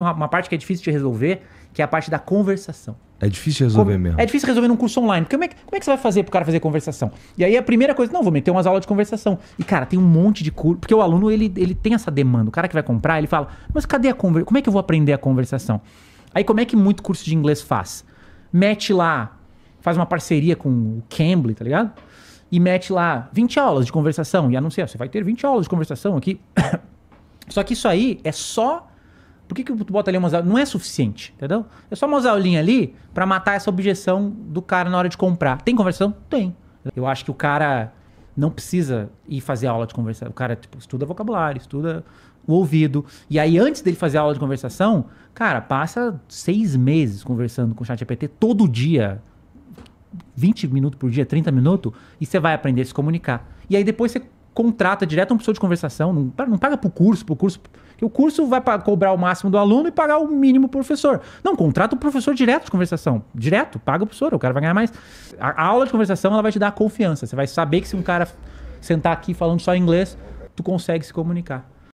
uma parte que é difícil de resolver, que é a parte da conversação. É difícil resolver como, mesmo. É difícil resolver num curso online. Porque como é, que, como é que você vai fazer pro cara fazer conversação? E aí a primeira coisa, não, vou meter umas aulas de conversação. E, cara, tem um monte de curso. Porque o aluno, ele, ele tem essa demanda. O cara que vai comprar, ele fala, mas cadê a conversação? Como é que eu vou aprender a conversação? Aí como é que muito curso de inglês faz? Mete lá, faz uma parceria com o Cambly, tá ligado? E mete lá 20 aulas de conversação. E anuncia, você vai ter 20 aulas de conversação aqui. só que isso aí é só por que, que tu bota ali uma aulinhas? Não é suficiente, entendeu? É só uma aulinha ali para matar essa objeção do cara na hora de comprar. Tem conversão? Tem. Eu acho que o cara não precisa ir fazer aula de conversação. O cara tipo, estuda vocabulário, estuda o ouvido. E aí, antes dele fazer aula de conversação, cara, passa seis meses conversando com o chat todo dia. 20 minutos por dia, 30 minutos, e você vai aprender a se comunicar. E aí depois você contrata direto um professor de conversação, não, não paga pro curso, pro curso. Porque o curso vai cobrar o máximo do aluno e pagar o mínimo pro professor. Não, contrata o professor direto de conversação. Direto, paga o professor, o cara vai ganhar mais. A, a aula de conversação ela vai te dar confiança. Você vai saber que se um cara sentar aqui falando só inglês, tu consegue se comunicar.